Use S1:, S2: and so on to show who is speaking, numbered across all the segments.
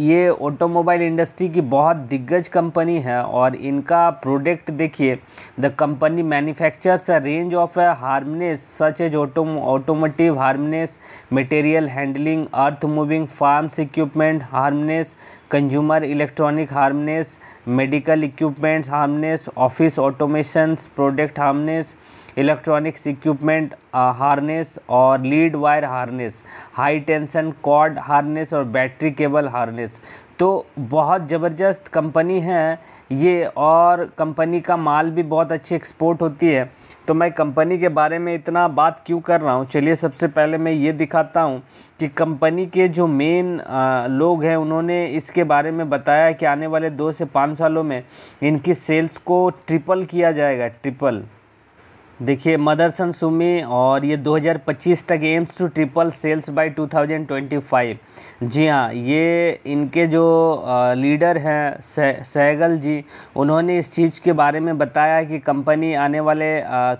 S1: ये automobile industry की बहुत दिग्गज कंपनी है और इनका प्रोडक्ट देखिए the company manufactures a range of harnesses such as auto automotive harnesses material handling earth moving farms equipment harnesses consumer electronic harnesses medical equipments harnesses office automations product harnesses electronics equipment harness और lead wire harness high tension cord harness और battery cable harness तो बहुत ज़बरदस्त company है ये और company का माल भी बहुत अच्छी एक्सपोर्ट होती है तो मैं कंपनी के बारे में इतना बात क्यों कर रहा हूँ चलिए सबसे पहले मैं ये दिखाता हूँ कि कंपनी के जो मेन लोग हैं उन्होंने इसके बारे में बताया कि आने वाले दो से पाँच सालों में इनकी सेल्स को ट्रिपल किया जाएगा ट्रिपल देखिए मदरसन सुमी और ये 2025 तक aims to triple sales by 2025 जी हाँ ये इनके जो लीडर हैं सहगल जी उन्होंने इस चीज़ के बारे में बताया कि कंपनी आने वाले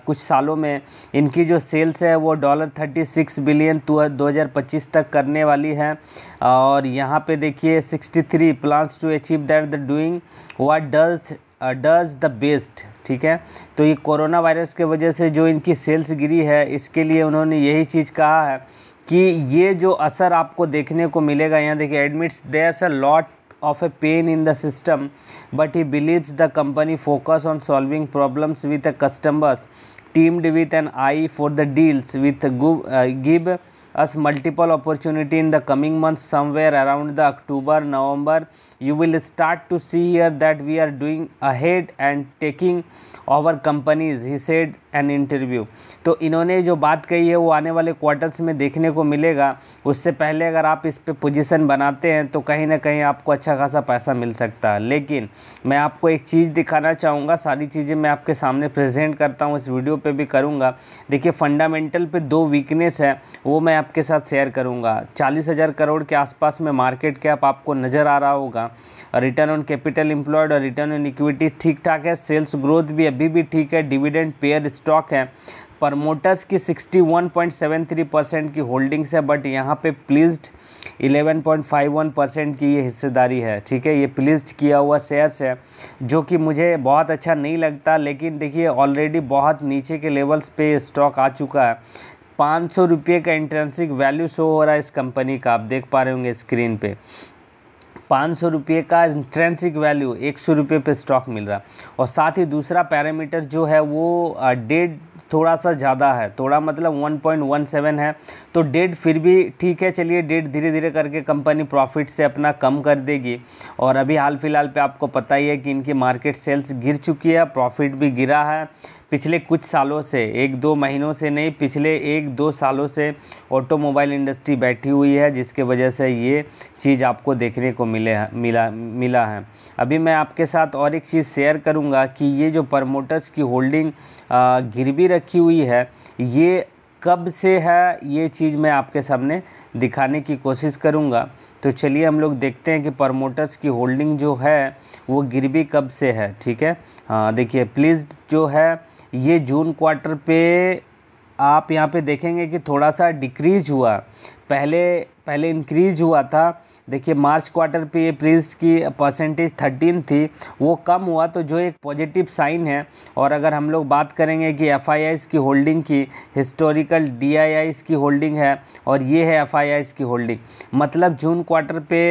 S1: कुछ सालों में इनकी जो सेल्स है वो डॉलर 36 बिलियन 2025 तक करने वाली है और यहाँ पे देखिए 63 plans to achieve that the doing what does does the best ठीक है तो ये कोरोना वायरस के वजह से जो इनकी सेल्स गिरी है इसके लिए उन्होंने यही चीज़ कहा है कि ये जो असर आपको देखने को मिलेगा यहाँ देखिए admits there's a lot of a pain in the system but he believes the company focus on solving problems with the customers teamed with an eye for the deals with give, uh, give us multiple opportunity in the coming months somewhere around the October, November. You will start to see here that we are doing ahead and taking our companies. He said an interview तो इन्होंने जो बात कही है वो आने वाले quarters में देखने को मिलेगा उससे पहले अगर आप इस पर पोजीशन बनाते हैं तो कहीं ना कहीं आपको अच्छा खासा पैसा मिल सकता है लेकिन मैं आपको एक चीज़ दिखाना चाहूँगा सारी चीज़ें मैं आपके सामने प्रेजेंट करता हूँ इस वीडियो पर भी करूँगा देखिए फंडामेंटल पर दो वीकनेस है वो मैं आपके साथ शेयर करूँगा चालीस हज़ार करोड़ के आसपास में मार्केट कैप आपको नज़र आ रहा होगा रिटर्न ऑन कैपिटल इम्प्लॉयड और रिटर्न ऑन इक्विटी ठीक ठाक है सेल्स ग्रोथ भी अभी भी ठीक है डिविडेंड पेयर स्टॉक है प्रमोटर्स की 61.73 परसेंट की होल्डिंग्स है बट यहाँ पे प्लीज्ड 11.51 परसेंट की ये हिस्सेदारी है ठीक है ये प्लीज्ड किया हुआ शेयर्स है जो कि मुझे बहुत अच्छा नहीं लगता लेकिन देखिए ऑलरेडी बहुत नीचे के लेवल्स पे स्टॉक आ चुका है पाँच सौ रुपये का इंट्रेंसिक वैल्यू शो हो रहा है इस कंपनी का आप देख पा रहे होंगे स्क्रीन पर पाँच सौ रुपये का इंट्रेंसिक वैल्यू एक सौ रुपये पर स्टॉक मिल रहा है और साथ ही दूसरा पैरामीटर जो है वो डेड थोड़ा सा ज़्यादा है थोड़ा मतलब 1.17 है तो डेट फिर भी ठीक है चलिए डेट धीरे धीरे करके कंपनी प्रॉफिट से अपना कम कर देगी और अभी हाल फिलहाल पे आपको पता ही है कि इनकी मार्केट सेल्स गिर चुकी है प्रॉफिट भी गिरा है पिछले कुछ सालों से एक दो महीनों से नहीं पिछले एक दो सालों से ऑटोमोबाइल इंडस्ट्री बैठी हुई है जिसके वजह से ये चीज़ आपको देखने को मिले मिला मिला है अभी मैं आपके साथ और एक चीज़ शेयर करूँगा कि ये जो प्रमोटर्स की होल्डिंग गिरवी रखी हुई है ये कब से है ये चीज़ मैं आपके सामने दिखाने की कोशिश करूँगा तो चलिए हम लोग देखते हैं कि प्रमोटर्स की होल्डिंग जो है वो गिरवी कब से है ठीक है हाँ देखिए प्लीज़ जो है ये जून क्वार्टर पे आप यहाँ पे देखेंगे कि थोड़ा सा डिक्रीज हुआ पहले पहले इंक्रीज हुआ था देखिए मार्च क्वार्टर पे प्रिस्ट की परसेंटेज थर्टीन थी वो कम हुआ तो जो एक पॉजिटिव साइन है और अगर हम लोग बात करेंगे कि एफ की होल्डिंग की हिस्टोरिकल डी की होल्डिंग है और ये है एफ की होल्डिंग मतलब जून क्वार्टर पे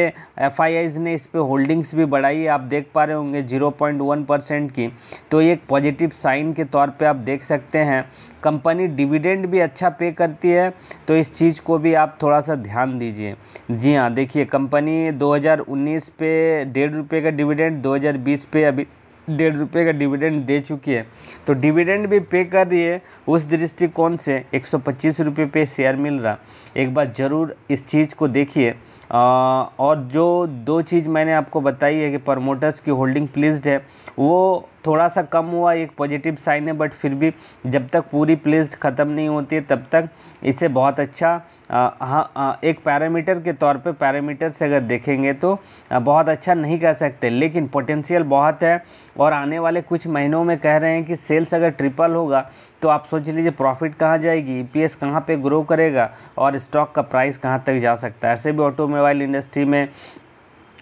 S1: एफ ने इस पर होल्डिंग्स भी बढ़ाई आप देख पा रहे होंगे 0.1 परसेंट की तो एक पॉजिटिव साइन के तौर पर आप देख सकते हैं कंपनी डिविडेंड भी अच्छा पे करती है तो इस चीज़ को भी आप थोड़ा सा ध्यान दीजिए जी हाँ देखिए कंपनी 2019 पे डेढ़ रुपये का डिविडेंड 2020 पे अभी डेढ़ रुपये का डिविडेंड दे चुकी है तो डिविडेंड भी पे कर रही है उस दृष्टिकोण से एक सौ पे शेयर मिल रहा एक बार ज़रूर इस चीज़ को देखिए और जो दो चीज़ मैंने आपको बताई है कि प्रमोटर्स की होल्डिंग प्लेस्ड है वो थोड़ा सा कम हुआ एक पॉजिटिव साइन है बट फिर भी जब तक पूरी प्लेस्ड ख़त्म नहीं होती है तब तक इसे बहुत अच्छा हाँ एक पैरामीटर के तौर पे पैरामीटर से अगर देखेंगे तो आ, बहुत अच्छा नहीं कह सकते लेकिन पोटेंशियल बहुत है और आने वाले कुछ महीनों में कह रहे हैं कि सेल्स अगर ट्रिपल होगा तो आप सोच लीजिए प्रॉफिट कहाँ जाएगी ई पी एस कहाँ पर ग्रो करेगा और स्टॉक का प्राइस कहाँ तक जा सकता है ऐसे भी ऑटोमेट मोबाइल इंडस्ट्री में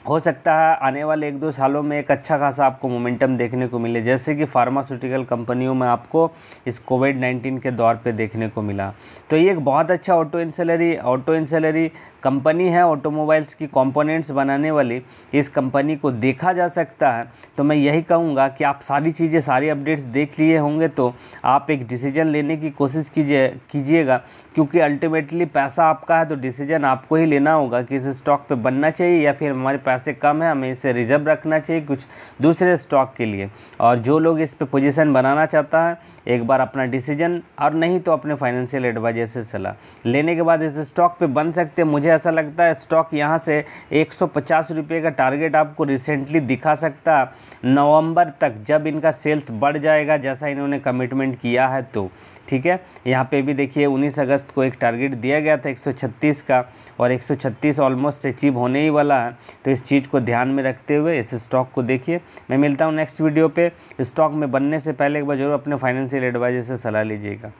S1: हो सकता है आने वाले एक दो सालों में एक अच्छा खासा आपको मोमेंटम देखने को मिले जैसे कि फार्मास्यूटिकल कंपनियों में आपको इस कोविड नाइन्टीन के दौर पे देखने को मिला तो ये एक बहुत अच्छा auto ancillary auto ancillary company है ऑटोमोबाइल्स की कंपोनेंट्स बनाने वाली इस कंपनी को देखा जा सकता है तो मैं यही कहूँगा कि आप सारी चीज़ें सारी अपडेट्स देख लिए होंगे तो आप एक डिसीजन लेने की कोशिश कीजिए कीजिएगा क्योंकि अल्टीमेटली पैसा आपका है तो डिसीजन आपको ही लेना होगा कि इस स्टॉक पर बनना चाहिए या फिर हमारे पैसा हज़ार से कम है हमें इसे रिज़र्व रखना चाहिए कुछ दूसरे स्टॉक के लिए और जो लोग इस पर पोजीशन बनाना चाहता है एक बार अपना डिसीजन और नहीं तो अपने फाइनेंशियल एडवाइजर से सलाह लेने के बाद इस स्टॉक पे बन सकते हैं मुझे ऐसा लगता है स्टॉक यहाँ से एक रुपये का टारगेट आपको रिसेंटली दिखा सकता नवंबर तक जब इनका सेल्स बढ़ जाएगा जैसा इन्होंने कमिटमेंट किया है तो ठीक है यहाँ पे भी देखिए 19 अगस्त को एक टारगेट दिया गया था 136 का और 136 ऑलमोस्ट अचीव होने ही वाला है तो इस चीज़ को ध्यान में रखते हुए इस स्टॉक को देखिए मैं मिलता हूँ नेक्स्ट वीडियो पे स्टॉक में बनने से पहले एक बार जरूर अपने फाइनेंशियल एडवाइजर से सलाह लीजिएगा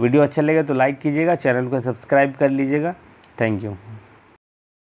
S1: वीडियो अच्छा लगे तो लाइक कीजिएगा चैनल को सब्सक्राइब कर लीजिएगा थैंक यू